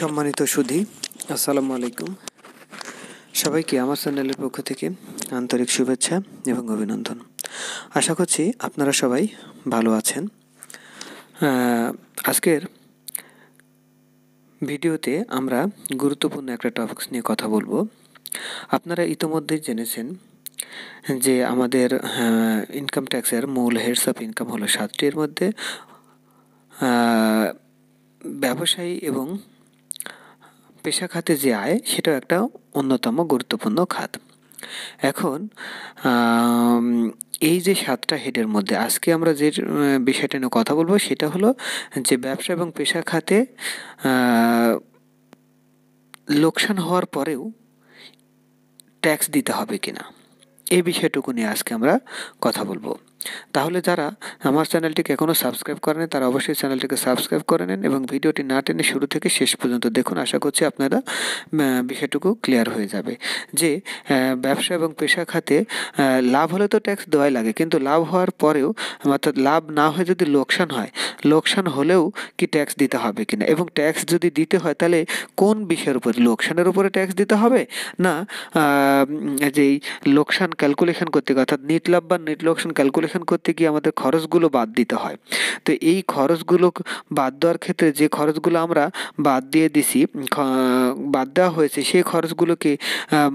সম্মানিত সুধী আসসালামু আলাইকুম সবাইকে আমার চ্যানেলের পক্ষ থেকে আন্তরিক শুভেচ্ছা এবং অভিনন্দন আশা করছি আপনারা সবাই ভালো আছেন আজকের ভিডিওতে আমরা গুরুত্বপূর্ণ একটা টপিকস নিয়ে কথা বলবো আপনারা ইতোমধ্যেই জেনেছেন যে আমাদের ইনকাম ট্যাক্সের মূল হেডস অফ ইনকাম হলো সাতটির মধ্যে ব্যবসায়ী এবং পেশা খাতে যে আয় সেটাও একটা অন্যতম গুরুত্বপূর্ণ খাত এখন এই যে সাতটা হেডের মধ্যে আজকে আমরা যে বিষয়টা নিয়ে কথা বলবো সেটা হলো যে ব্যবসা এবং পেশা খাতে লোকসান হওয়ার পরেও ট্যাক্স দিতে হবে কিনা এই বিষয়টুকু নিয়ে আজকে আমরা কথা বলবো তাহলে যারা আমার চ্যানেলটিকে এখনও সাবস্ক্রাইব করেনি তারা অবশ্যই চ্যানেলটিকে সাবস্ক্রাইব করে নেন এবং ভিডিওটি না টেনে শুরু থেকে শেষ পর্যন্ত দেখুন আশা করছি আপনারা বিষয়টুকু ক্লিয়ার হয়ে যাবে যে ব্যবসা এবং পেশা খাতে লাভ হলে তো ট্যাক্স দেওয়াই লাগে কিন্তু লাভ হওয়ার পরেও অর্থাৎ লাভ না হয়ে যদি লোকসান হয় লোকসান হলেও কি ট্যাক্স দিতে হবে কিনা এবং ট্যাক্স যদি দিতে হয় তাহলে কোন বিষয়ের উপর লোকসানের উপরে ট্যাক্স দিতে হবে না যেই লোকসান ক্যালকুলেশন করতে অর্থাৎ নিট লাভ বা নিট লোকসান ক্যালকুলেশন পরিবেশন করতে গিয়ে আমাদের খরচগুলো বাদ দিতে হয় তো এই খরচগুলো বাদ দেওয়ার ক্ষেত্রে যে খরচগুলো আমরা বাদ দিয়ে দিছি বাদ দেওয়া হয়েছে সেই খরচগুলোকে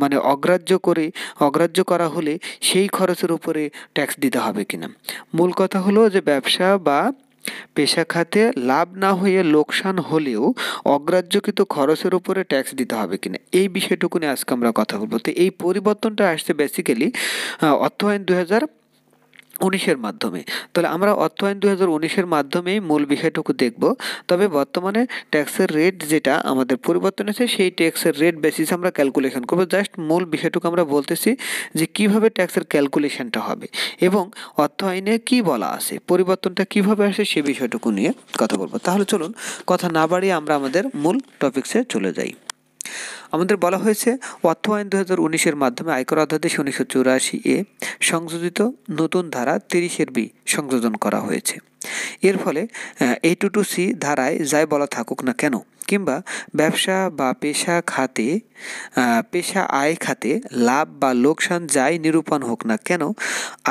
মানে অগ্রাহ্য করে অগ্রাহ্য করা হলে সেই খরচের উপরে ট্যাক্স দিতে হবে কিনা মূল কথা হলো যে ব্যবসা বা পেশা খাতে লাভ না হয়ে লোকসান হলেও অগ্রাহ্যকৃত খরচের উপরে ট্যাক্স দিতে হবে কিনা এই বিষয়টুকু নিয়ে আজকে আমরা কথা বলবো তো এই পরিবর্তনটা আসছে বেসিক্যালি অর্থ আইন দু হাজার উনিশের মাধ্যমে তাহলে আমরা অর্থায়ন দু হাজার উনিশের মাধ্যমেই মূল বিষয়টুকু দেখব তবে বর্তমানে ট্যাক্সের রেট যেটা আমাদের পরিবর্তন আছে সেই ট্যাক্সের রেট বেসিস আমরা ক্যালকুলেশন করবো জাস্ট মূল বিষয়টুকু আমরা বলতেছি যে কিভাবে ট্যাক্সের ক্যালকুলেশনটা হবে এবং অর্থ আইনে কী বলা আছে পরিবর্তনটা কিভাবে আসে সে বিষয়টুকু নিয়ে কথা বলবো তাহলে চলুন কথা না বাড়িয়ে আমরা আমাদের মূল টপিক্সে চলে যাই আমাদের বলা হয়েছে অর্থ আইন দু হাজার উনিশের মাধ্যমে আয়কর অধ্যাদেশ উনিশশো চুরাশি এ সংযোজিত নতুন ধারা তিরিশের বি সংযোজন করা হয়েছে এর ফলে এ টু টু সি ধারায় যাই বলা থাকুক না কেন কিংবা ব্যবসা বা পেশা খাতে পেশা আয় খাতে লাভ বা লোকসান যাই নিরূপণ হোক না কেন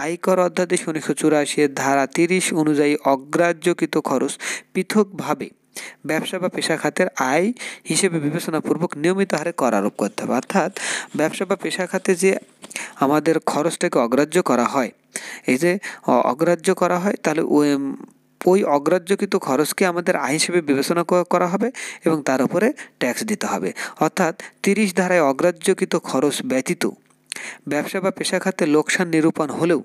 আয়কর অধ্যাদেশ উনিশশো চুরাশি ধারা তিরিশ অনুযায়ী অগ্রাহ্যকৃত খরচ পৃথকভাবে ব্যবসা বা পেশা খাতের আয় হিসেবে বিবেচনাপূর্বক নিয়মিত হারে কর আরোপ করতে হবে অর্থাৎ ব্যবসা বা পেশা খাতে যে আমাদের খরচটাকে অগ্রাহ্য করা হয় এই যে অগ্রাহ্য করা হয় তাহলে ওই অগ্রাহ্যকৃত খরচকে আমাদের আয় হিসেবে বিবেচনা করা হবে এবং তার উপরে ট্যাক্স দিতে হবে অর্থাৎ তিরিশ ধারায় অগ্রাহ্যকৃত খরচ ব্যতীত ব্যবসা বা পেশা খাতে লোকসান নিরূপণ হলেও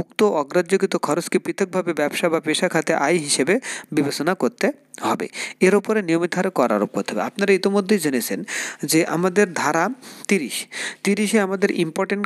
উক্ত অগ্রাহ্যকৃত খরচকে পৃথকভাবে ব্যবসা বা পেশা খাতে আয় হিসেবে বিবেচনা করতে হবে এর ওপরে নিয়মিত হারে কর আরোপ করতে হবে আপনারা ইতিমধ্যেই জেনেছেন যে আমাদের ধারা তিরিশ তিরিশে আমাদের ইম্পর্টেন্ট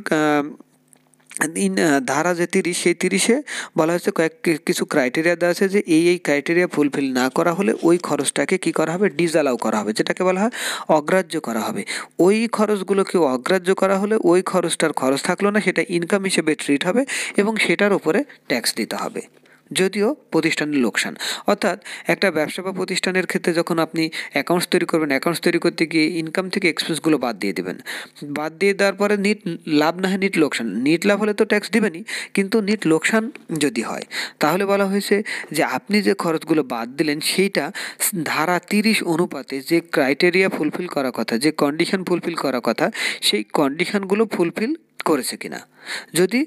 ইন ধারা যে তিরিশ সেই তিরিশে বলা হয়েছে কয়েক কিছু ক্রাইটেরিয়া দেওয়া আছে যে এই এই ক্রাইটেরিয়া ফুলফিল না করা হলে ওই খরচটাকে কি করা হবে ডিজালাও করা হবে যেটাকে বলা হয় অগ্রাহ্য করা হবে ওই খরচগুলোকে অগ্রাহ্য করা হলে ওই খরচটার খরচ থাকলো না সেটা ইনকাম হিসেবে ট্রিট হবে এবং সেটার উপরে ট্যাক্স দিতে হবে যদিও প্রতিষ্ঠানের লোকসান অর্থাৎ একটা ব্যবসা বা প্রতিষ্ঠানের ক্ষেত্রে যখন আপনি অ্যাকাউন্টস তৈরি করবেন অ্যাকাউন্টস তৈরি করতে গিয়ে ইনকাম থেকে এক্সপেন্সগুলো বাদ দিয়ে দেবেন বাদ দিয়ে দেওয়ার পরে নিট লাভ না হয় নিট লোকসান নিট লাভ হলে তো ট্যাক্স দেবেনই কিন্তু নিট লোকসান যদি হয় তাহলে বলা হয়েছে যে আপনি যে খরচগুলো বাদ দিলেন সেইটা ধারা তিরিশ অনুপাতে যে ক্রাইটেরিয়া ফুলফিল করা কথা যে কন্ডিশন ফুলফিল করা কথা সেই কন্ডিশনগুলো ফুলফিল করেছে কিনা যদি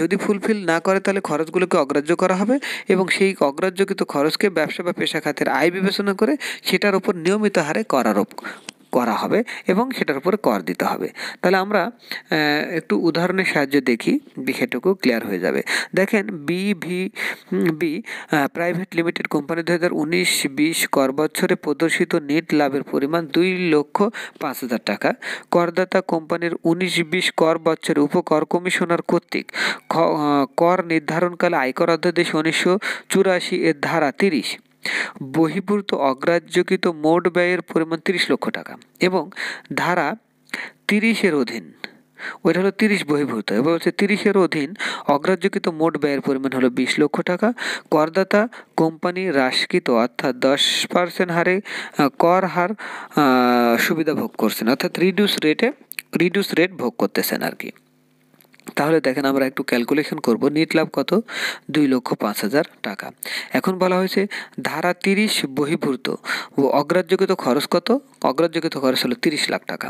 যদি ফুলফিল না করে তাহলে খরচগুলোকে অগ্রাহ্য করা হবে এবং সেই অগ্রাহ্যকৃত খরচকে ব্যবসা বা পেশা খাতের আয় বিবেচনা করে সেটার উপর নিয়মিত হারে করারোপ করা হবে এবং সেটার উপর কর দিতে হবে তাহলে আমরা একটু উদাহরণের সাহায্য দেখি বিষয়টুকু ক্লিয়ার হয়ে যাবে দেখেন B V B private limited company দু হাজার উনিশ বিশ কর বছরে প্রদর্শিত নেট লাভের পরিমাণ দুই লক্ষ পাঁচ হাজার টাকা করদাতা কোম্পানির উনিশ বিশ কর বছরে উপকর কমিশনার কর্তৃক কর নির্ধারণকালে আয়কর অধ্যাদেশ উনিশশো চুরাশি এর ধারা তিরিশ বহির্ভূত অগ্রাহ্যকৃত মোট ব্যয়ের পরিমাণ তিরিশ লক্ষ টাকা এবং ধারা তিরিশের অধীন ওইটা হলো তিরিশ বহির্ভূত এবার হচ্ছে তিরিশের অধীন অগ্রাহ্যকৃত মোট ব্যয়ের পরিমাণ হলো বিশ লক্ষ টাকা করদাতা কোম্পানি হ্রাসকৃত অর্থাৎ দশ পার্সেন্ট হারে কর হার সুবিধা ভোগ করছেন অর্থাৎ রিডিউস রেটে রিডিউস রেট ভোগ করতেছেন আর কি তাহলে দেখেন আমরা একটু ক্যালকুলেশন করব নিট লাভ কত দুই লক্ষ পাঁচ হাজার টাকা এখন বলা হয়েছে ধারা তিরিশ বহির্ভূত ও অগ্রাহ্যকৃত খরচ কত অগ্রাহ্যকৃত খরচ হলো তিরিশ লাখ টাকা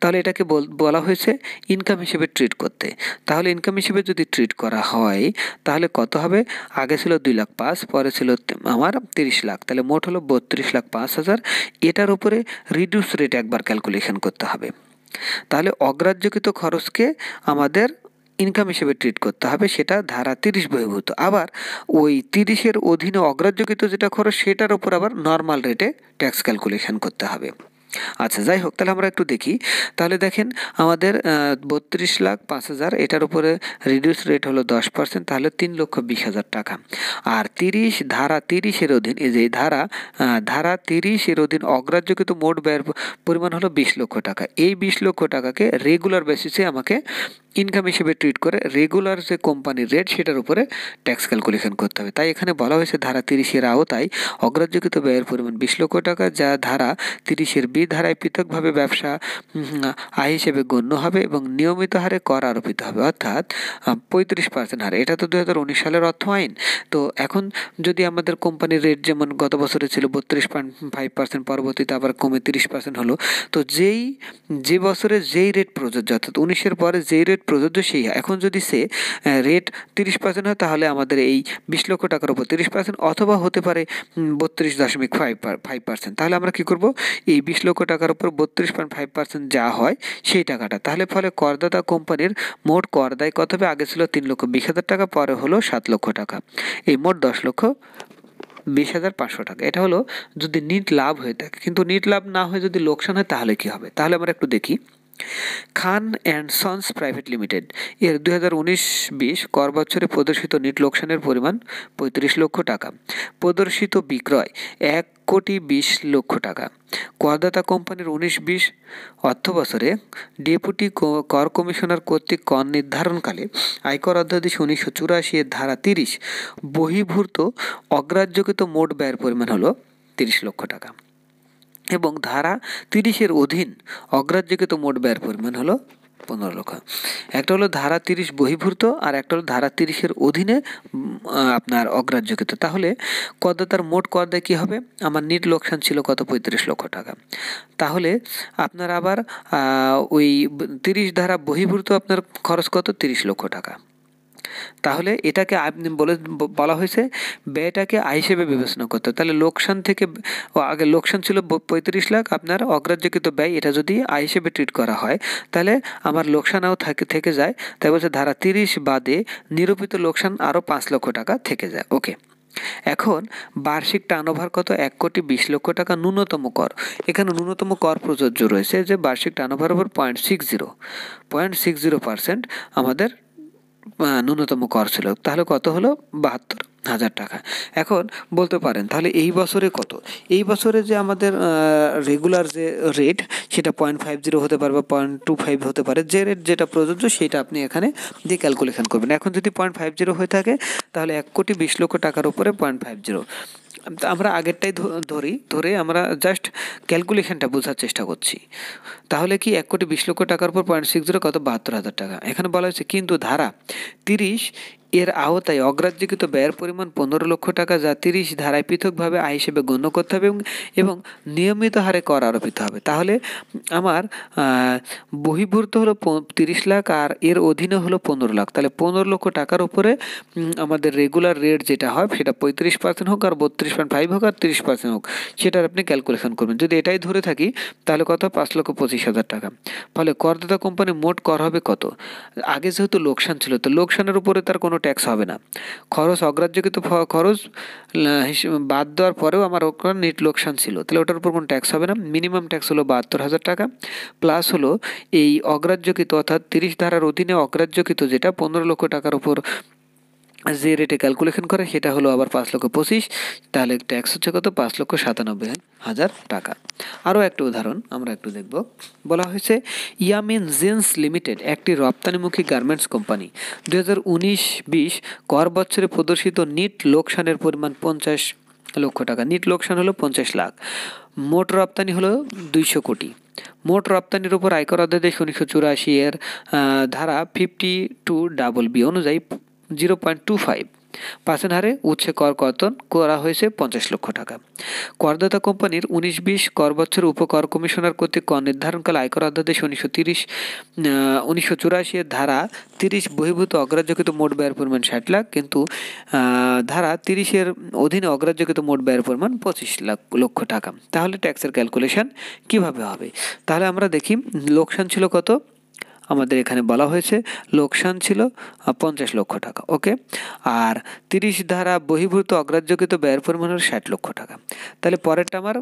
তাহলে এটাকে বলা হয়েছে ইনকাম হিসেবে ট্রিট করতে তাহলে ইনকাম হিসেবে যদি ট্রিট করা হয় তাহলে কত হবে আগে ছিল দুই লাখ পাঁচ পরে ছিল আমার তিরিশ লাখ তাহলে মোট হলো বত্রিশ লাখ পাঁচ হাজার এটার উপরে রিডিউস রেট একবার ক্যালকুলেশন করতে হবে তাহলে অগ্রাহ্যকৃত খরচকে আমাদের ইনকাম হিসেবে ট্রিট করতে হবে সেটা ধারা তিরিশ বহির্ভূত আবার ওই তিরিশের অধীনে অগ্রাহ্যকৃত যেটা খরচ সেটার উপর আবার নর্মাল রেটে ট্যাক্স ক্যালকুলেশন করতে হবে আচ্ছা যাই হোক তাহলে আমরা একটু দেখি তাহলে দেখেন আমাদের বত্রিশ লাখ পাঁচ হাজার এটার উপরে রিডিউস রেট হলো দশ পার্সেন্ট তাহলে তিন লক্ষ বিশ হাজার টাকা আর তিরিশ ধারা তিরিশের অধীন এই যে ধারা ধারা তিরিশের অধীন অগ্রাহ্যকৃত মোট ব্যয়ের পরিমাণ হলো বিশ লক্ষ টাকা এই বিশ লক্ষ টাকাকে রেগুলার বেসিসে আমাকে ইনকাম হিসেবে ট্রিট করে রেগুলার যে কোম্পানির রেট সেটার উপরে ট্যাক্স ক্যালকুলেশন করতে হবে তাই এখানে বলা হয়েছে ধারা তিরিশের আওতায় অগ্রাহ্যকৃত ব্যয়ের পরিমাণ বিশ লক্ষ টাকা যা ধারা তিরিশের বিশ এই ধারায় পৃথকভাবে ব্যবসা আয় হিসেবে গণ্য হবে এবং নিয়মিত হারে কর আরোপিত হবে অর্থাৎ পঁয়ত্রিশ পার্সেন্ট হারে এটা তো দু হাজার উনিশ সালের অর্থ আইন তো এখন যদি আমাদের কোম্পানির রেট যেমন গত বছরে ছিল বত্রিশ পয়েন্ট ফাইভ পার্সেন্ট পরবর্তীতে আবার কমে তিরিশ পার্সেন্ট হলো তো যেই যে বছরে যেই রেট প্রযোজ্য অর্থাৎ উনিশের পরে যেই রেট প্রযোজ্য সেই এখন যদি সে রেট তিরিশ পার্সেন্ট হয় তাহলে আমাদের এই বিশ লক্ষ টাকার উপর তিরিশ পার্সেন্ট অথবা হতে পারে বত্রিশ দশমিক ফাইভ ফাইভ পার্সেন্ট তাহলে আমরা কী করবো এই বিশ লক্ষ লক্ষ টাকার উপর বত্রিশ পয়েন্ট ফাইভ পার্সেন্ট যা হয় সেই টাকাটা তাহলে ফলে করদাতা কোম্পানির মোট করদায় কত হবে আগে ছিল তিন লক্ষ বিশ হাজার টাকা পরে হলো সাত লক্ষ টাকা এই মোট দশ লক্ষ বিশ হাজার পাঁচশো টাকা এটা হলো যদি নিট লাভ হয়ে থাকে কিন্তু নিট লাভ না হয়ে যদি লোকসান হয় তাহলে কি হবে তাহলে আমরা একটু দেখি Khan and sons private limited এর দুই হাজার উনিশ বিশ কর বছরে প্রদর্শিত নিট লোকসানের পরিমাণ পঁয়ত্রিশ লক্ষ টাকা প্রদর্শিত বিক্রয় এক কোটি বিশ লক্ষ টাকা করদাতা কোম্পানির উনিশ বিশ অর্থ বছরে ডেপুটি কর কমিশনার কর্তৃক কর নির্ধারণকালে আয়কর অধ্যাদেশ উনিশশো চুরাশি এর ধারা তিরিশ বহির্ভূত অগ্রাহ্যকৃত মোট ব্যয়ের পরিমাণ হল তিরিশ লক্ষ টাকা এবং ধারা তিরিশের অধীন অগ্রাহ্যকৃত মোট ব্যয়ের পরিমাণ হলো পনেরো লক্ষ একটা হলো ধারা তিরিশ বহির্ভূত আর একটা হলো ধারা তিরিশের অধীনে আপনার অগ্রাহ্যকৃত তাহলে করদাতার মোট কর কী হবে আমার নিট লোকসান ছিল কত পঁয়ত্রিশ লক্ষ টাকা তাহলে আপনার আবার ওই তিরিশ ধারা বহির্ভূত আপনার খরচ কত তিরিশ লক্ষ টাকা তাহলে এটাকে বলে বলা হয়েছে ব্যয়টাকে আয় হিসেবে বিবেচনা করতে তাহলে লোকসান থেকে আগে লোকসান ছিল পঁয়ত্রিশ লাখ আপনার অগ্রাহ্যকৃত ব্যয় এটা যদি আয় হিসেবে ট্রিট করা হয় তাহলে আমার লোকসানও থাকে থেকে যায় তাই বলছে ধারা তিরিশ বাদে নিরূপিত লোকসান আরও পাঁচ লক্ষ টাকা থেকে যায় ওকে এখন বার্ষিক টার্নওভার কত এক কোটি বিশ লক্ষ টাকা ন্যূনতম কর এখানে ন্যূনতম কর প্রযোজ্য রয়েছে যে বার্ষিক turnover over point six zero point six zero percent আমাদের ন্যূনতম কর ছিল তাহলে কত হলো বাহাত্তর হাজার টাকা এখন বলতে পারেন তাহলে এই বছরে কত এই বছরে যে আমাদের রেগুলার যে রেট সেটা পয়েন্ট ফাইভ জিরো হতে পারে বা পয়েন্ট টু ফাইভ হতে পারে যে রেট যেটা প্রযোজ্য সেটা আপনি এখানে দিয়ে ক্যালকুলেশন করবেন এখন যদি পয়েন্ট ফাইভ জিরো হয়ে থাকে তাহলে এক কোটি বিশ লক্ষ টাকার উপরে পয়েন্ট ফাইভ জিরো আমরা আগেরটাই ধরি ধরে আমরা জাস্ট ক্যালকুলেশনটা বোঝার চেষ্টা করছি তাহলে কি এক কোটি বিশ লক্ষ টাকার উপর পয়েন্ট সিক্স জিরো কত বাহাত্তর হাজার টাকা এখানে বলা হয়েছে কিন্তু ধারা তিরিশ এর আওতায় অগ্রাহ্যকৃত ব্যয়ের পরিমাণ পনেরো লক্ষ টাকা যা তিরিশ ধারায় পৃথকভাবে আয় হিসেবে গণ্য করতে হবে এবং নিয়মিত হারে কর আরোপিত হবে তাহলে আমার বহির্ভূত হলো তিরিশ লাখ আর এর অধীনে হলো পনেরো লাখ তাহলে পনেরো লক্ষ টাকার উপরে আমাদের রেগুলার রেট যেটা হয় সেটা পঁয়ত্রিশ পার্সেন্ট হোক আর বত্রিশ পয়েন্ট ফাইভ হোক আর তিরিশ পার্সেন্ট হোক সেটার আপনি ক্যালকুলেশন করবেন যদি এটাই ধরে থাকি তাহলে কত পাঁচ লক্ষ পঁচিশ হাজার টাকা ফলে করদাতা কোম্পানি মোট কর হবে কত আগে যেহেতু লোকসান ছিল তো লোকসানের উপরে তার কোনো ট্যাক্স হবে না খরচ অগ্রাহ্যকৃত খরচ বাদ দেওয়ার পরেও আমার ওখানে নেট লোকসান ছিল তাহলে ওটার উপর কোনো ট্যাক্স হবে না মিনিমাম ট্যাক্স হলো বাহাত্তর হাজার টাকা প্লাস হলো এই অগ্রাহ্যকৃত অর্থাৎ তিরিশ ধারার অধীনে অগ্রাহ্যকৃত যেটা পনেরো লক্ষ টাকার উপর যে রেটে ক্যালকুলেশন করে সেটা হলো আবার পাঁচ লক্ষ পঁচিশ তাহলে ট্যাক্স হচ্ছে কত পাঁচ লক্ষ সাতানব্বই হাজার টাকা আরও একটা উদাহরণ আমরা একটু দেখব বলা হয়েছে ইয়ামিন জিন্স লিমিটেড একটি রপ্তানিমুখী গার্মেন্টস কোম্পানি দু হাজার উনিশ বিশ কর বছরে প্রদর্শিত নিট লোকসানের পরিমাণ পঞ্চাশ লক্ষ টাকা নিট লোকসান হলো পঞ্চাশ লাখ মোট রপ্তানি হলো দুইশো কোটি মোট রপ্তানির উপর আয়কর অধ্যাদেশ উনিশশো চুরাশি এর ধারা ফিফটি টু ডাবল বি অনুযায়ী zero point two five percent হারে উচ্ছে কর কর্তন করা হয়েছে পঞ্চাশ লক্ষ টাকা করদাতা কোম্পানির উনিশ বিশ কর বছর উপকর কমিশনার কর্তৃক কর নির্ধারণকালে আয়কর অধ্যাদেশ উনিশশো তিরিশ উনিশশো চুরাশি ধারা তিরিশ বহির্ভূত অগ্রাহ্যকৃত মোট ব্যয়ের পরিমাণ ষাট লাখ কিন্তু ধারা তিরিশের অধীনে অগ্রাহ্যকৃত মোট ব্যয়ের পরিমাণ পঁচিশ লাখ লক্ষ টাকা তাহলে ট্যাক্সের ক্যালকুলেশন কীভাবে হবে তাহলে আমরা দেখি লোকসান ছিল কত আমাদের এখানে বলা হয়েছে লোকসান ছিল পঞ্চাশ লক্ষ টাকা ওকে আর তিরিশ ধারা বহির্ভূত অগ্রাহ্যকৃত ব্যয়ের পরিমাণ হল ষাট লক্ষ টাকা তাহলে পরেরটা আমার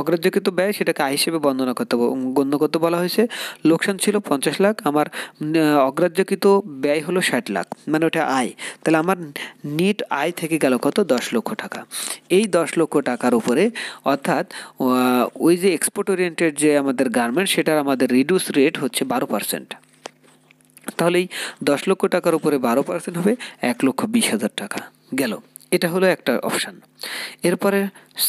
অগ্রাহ্যকৃত ব্যয় সেটাকে আয় হিসেবে বর্ণনা করতে গণ্য করতে বলা হয়েছে লোকসান ছিল পঞ্চাশ লাখ আমার অগ্রাহ্যকৃত ব্যয় হলো ষাট লাখ মানে ওটা আয় তাহলে আমার নেট আয় থেকে গেল কত দশ লক্ষ টাকা এই দশ লক্ষ টাকার উপরে অর্থাৎ ওই যে এক্সপোর্ট ওরিয়েন্টেড যে আমাদের গার্মেন্ট সেটার আমাদের রিডিউস রেট হচ্ছে বারো পার্সেন্ট তাহলে এই দশ লক্ষ টাকার উপরে বারো পার্সেন্ট হবে এক লক্ষ বিশ হাজার টাকা গেল এটা হলো একটা অপশান এরপরে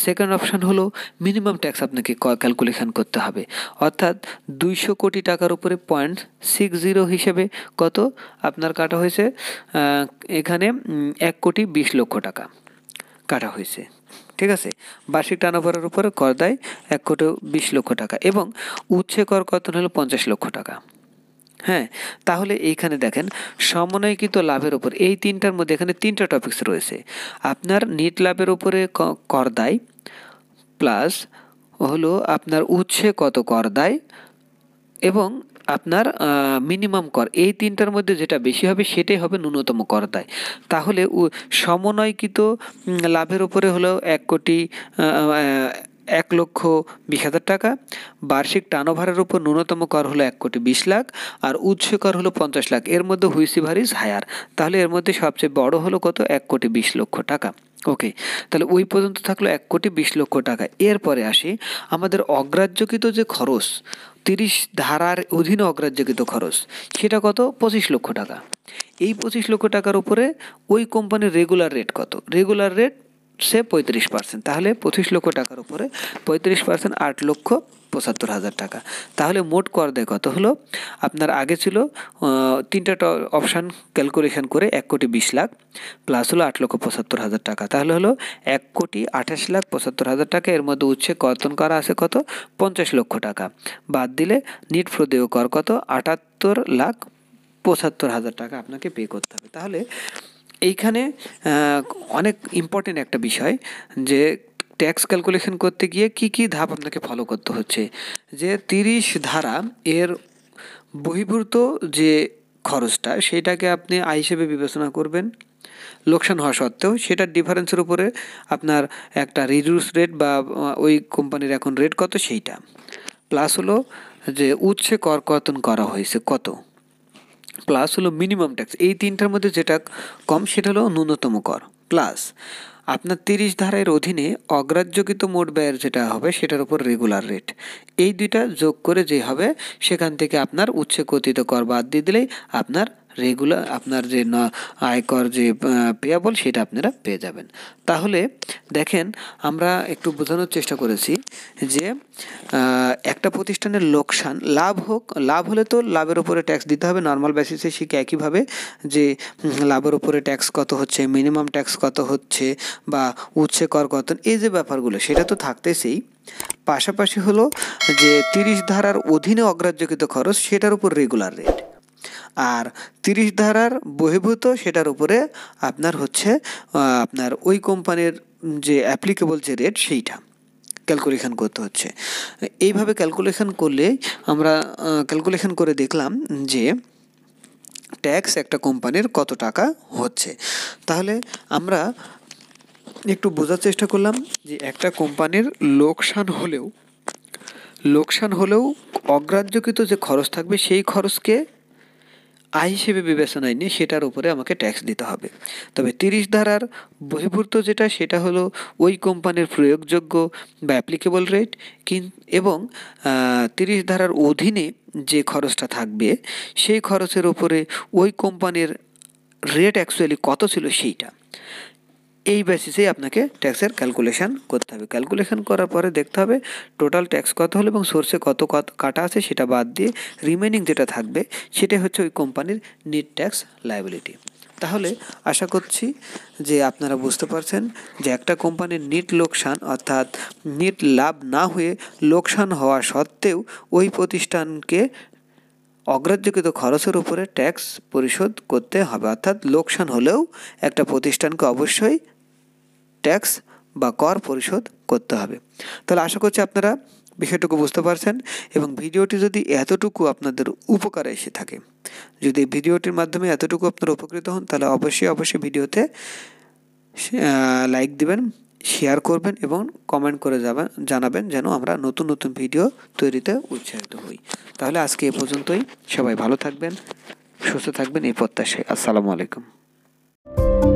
সেকেন্ড অপশান হলো মিনিমাম ট্যাক্স আপনাকে ক্যালকুলেশন করতে হবে অর্থাৎ দুইশো কোটি টাকার উপরে পয়েন্ট সিক্স জিরো হিসেবে কত আপনার কাটা হয়েছে এখানে এক কোটি বিশ লক্ষ টাকা কাটা হয়েছে ঠিক আছে বার্ষিক টানাভরার উপরে কর দেয় এক কোটি বিশ লক্ষ টাকা এবং উচ্ছে কর কর্তন হলো পঞ্চাশ লক্ষ টাকা হ্যাঁ তাহলে এইখানে দেখেন সমন্বয়কৃত লাভের উপর এই তিনটার মধ্যে এখানে তিনটা টপিক্স রয়েছে আপনার নিট লাভের উপরে কর দেয় প্লাস হলো আপনার উচ্ছে কত কর দেয় এবং আপনার মিনিমাম কর এই তিনটার মধ্যে যেটা বেশি হবে সেটাই হবে ন্যূনতম কর দায় তাহলে সমন্বয়কৃত লাভের ওপরে হলো এক কোটি এক লক্ষ বিশ হাজার টাকা বার্ষিক টার্নওভারের উপর ন্যূনতম কর হলো এক কোটি বিশ লাখ আর উৎস কর হলো পঞ্চাশ লাখ এর মধ্যে হুইসি ভারিজ হায়ার তাহলে এর মধ্যে সবচেয়ে বড় হলো কত এক কোটি বিশ লক্ষ টাকা ওকে তাহলে ওই পর্যন্ত থাকলো এক কোটি বিশ লক্ষ টাকা এরপরে আসি আমাদের অগ্রাহ্যকৃত যে খরচ তিরিশ ধারার অধীনে অগ্রাহ্যকৃত খরচ সেটা কত পঁচিশ লক্ষ টাকা এই পঁচিশ লক্ষ টাকার উপরে ওই কোম্পানির রেগুলার রেট কত রেগুলার রেট সে পঁয়ত্রিশ পার্সেন্ট তাহলে পঁচিশ লক্ষ টাকার উপরে পঁয়ত্রিশ পার্সেন্ট আট লক্ষ পঁচাত্তর হাজার টাকা তাহলে মোট কর দেয় কত হলো আপনার আগে ছিল তিনটা অপশান ক্যালকুলেশন করে এক কোটি বিশ লাখ প্লাস হলো আট লক্ষ পঁচাত্তর হাজার টাকা তাহলে হলো এক কোটি আঠাশ লাখ পঁচাত্তর হাজার টাকা এর মধ্যে উচ্ছে কর্তন করা আছে কত পঞ্চাশ লক্ষ টাকা বাদ দিলে নিট প্রদেয় কর কত আটাত্তর লাখ পঁচাত্তর হাজার টাকা আপনাকে পে করতে হবে তাহলে এইখানে অনেক ইম্পর্টেন্ট একটা বিষয় যে ট্যাক্স ক্যালকুলেশন করতে গিয়ে কি কি ধাপ আপনাকে ফলো করতে হচ্ছে যে তিরিশ ধারা এর বহির্ভূত যে খরচটা সেটাকে আপনি আয় হিসেবে বিবেচনা করবেন লোকসান হওয়া সত্ত্বেও সেটার ডিফারেন্সের উপরে আপনার একটা রিডিউস রেট বা ওই কোম্পানির এখন রেট কত সেইটা প্লাস হলো যে উচ্ছে কর কতন করা হয়েছে কত প্লাস হলো মিনিমাম ট্যাক্স এই তিনটার মধ্যে যেটা কম সেটা হলো ন্যূনতম কর প্লাস আপনার তিরিশ ধারার অধীনে অগ্রাহ্যকৃত মোট ব্যয়ের যেটা হবে সেটার উপর রেগুলার রেট এই দুইটা যোগ করে যে হবে সেখান থেকে আপনার উচ্ছে কথিত কর বাদ দিয়ে দিলেই আপনার রেগুলার আপনার যে আয়কর যে পেয়াবল সেটা আপনারা পেয়ে যাবেন তাহলে দেখেন আমরা একটু বোঝানোর চেষ্টা করেছি যে একটা প্রতিষ্ঠানের লোকসান লাভ হোক লাভ হলে তো লাভের ওপরে ট্যাক্স দিতে হবে নর্মাল বেসিসে শিখে একইভাবে যে লাভের ওপরে ট্যাক্স কত হচ্ছে মিনিমাম ট্যাক্স কত হচ্ছে বা উচ্ছে কর কত এই যে ব্যাপারগুলো সেটা তো থাকতেছেই পাশাপাশি হলো যে তিরিশ ধারার অধীনে অগ্রাহ্যকৃত খরচ সেটার উপর রেগুলার রেট আর তিরিশ ধারার বহির্ভূত সেটার উপরে আপনার হচ্ছে আপনার ওই কোম্পানির যে অ্যাপ্লিকেবল যে রেট সেইটা ক্যালকুলেশন করতে হচ্ছে এইভাবে ক্যালকুলেশন করলে আমরা ক্যালকুলেশন করে দেখলাম যে ট্যাক্স একটা কোম্পানির কত টাকা হচ্ছে তাহলে আমরা একটু বোঝার চেষ্টা করলাম যে একটা কোম্পানির লোকসান হলেও লোকসান হলেও অগ্রাহ্যকৃত যে খরচ থাকবে সেই খরচকে আয় হিসেবে বিবেচনায় নিয়ে সেটার উপরে আমাকে ট্যাক্স দিতে হবে তবে তিরিশ ধারার বহির্ভূত যেটা সেটা হলো ওই কোম্পানির প্রয়োগযোগ্য বা অ্যাপ্লিকেবল রেট কিন এবং তিরিশ ধারার অধীনে যে খরচটা থাকবে সেই খরচের উপরে ওই কোম্পানির রেট অ্যাকচুয়ালি কত ছিল সেইটা এই বেসিসেই আপনাকে ট্যাক্সের ক্যালকুলেশান করতে হবে ক্যালকুলেশান করার পরে দেখতে হবে টোটাল ট্যাক্স কত হলো এবং সোর্সে কত কত কাটা আছে সেটা বাদ দিয়ে রিমেনিং যেটা থাকবে সেটাই হচ্ছে ওই কোম্পানির নিট ট্যাক্স লাইবিলিটি তাহলে আশা করছি যে আপনারা বুঝতে পারছেন যে একটা কোম্পানির নিট লোকসান অর্থাৎ নিট লাভ না হয়ে লোকসান হওয়া সত্ত্বেও ওই প্রতিষ্ঠানকে অগ্রাহ্যকৃত খরচের উপরে ট্যাক্স পরিশোধ করতে হবে অর্থাৎ লোকসান হলেও একটা প্রতিষ্ঠানকে অবশ্যই ট্যাক্স বা কর পরিশোধ করতে হবে তাহলে আশা করছি আপনারা বিষয়টুকু বুঝতে পারছেন এবং ভিডিওটি যদি এতটুকু আপনাদের উপকারে এসে থাকে যদি ভিডিওটির মাধ্যমে এতটুকু আপনারা উপকৃত হন তাহলে অবশ্যই অবশ্যই ভিডিওতে লাইক দিবেন শেয়ার করবেন এবং কমেন্ট করে যাবেন জানাবেন যেন আমরা নতুন নতুন ভিডিও তৈরিতে উৎসাহিত হই তাহলে আজকে এ পর্যন্তই সবাই ভালো থাকবেন সুস্থ থাকবেন এই প্রত্যাশায় আসসালামু আলাইকুম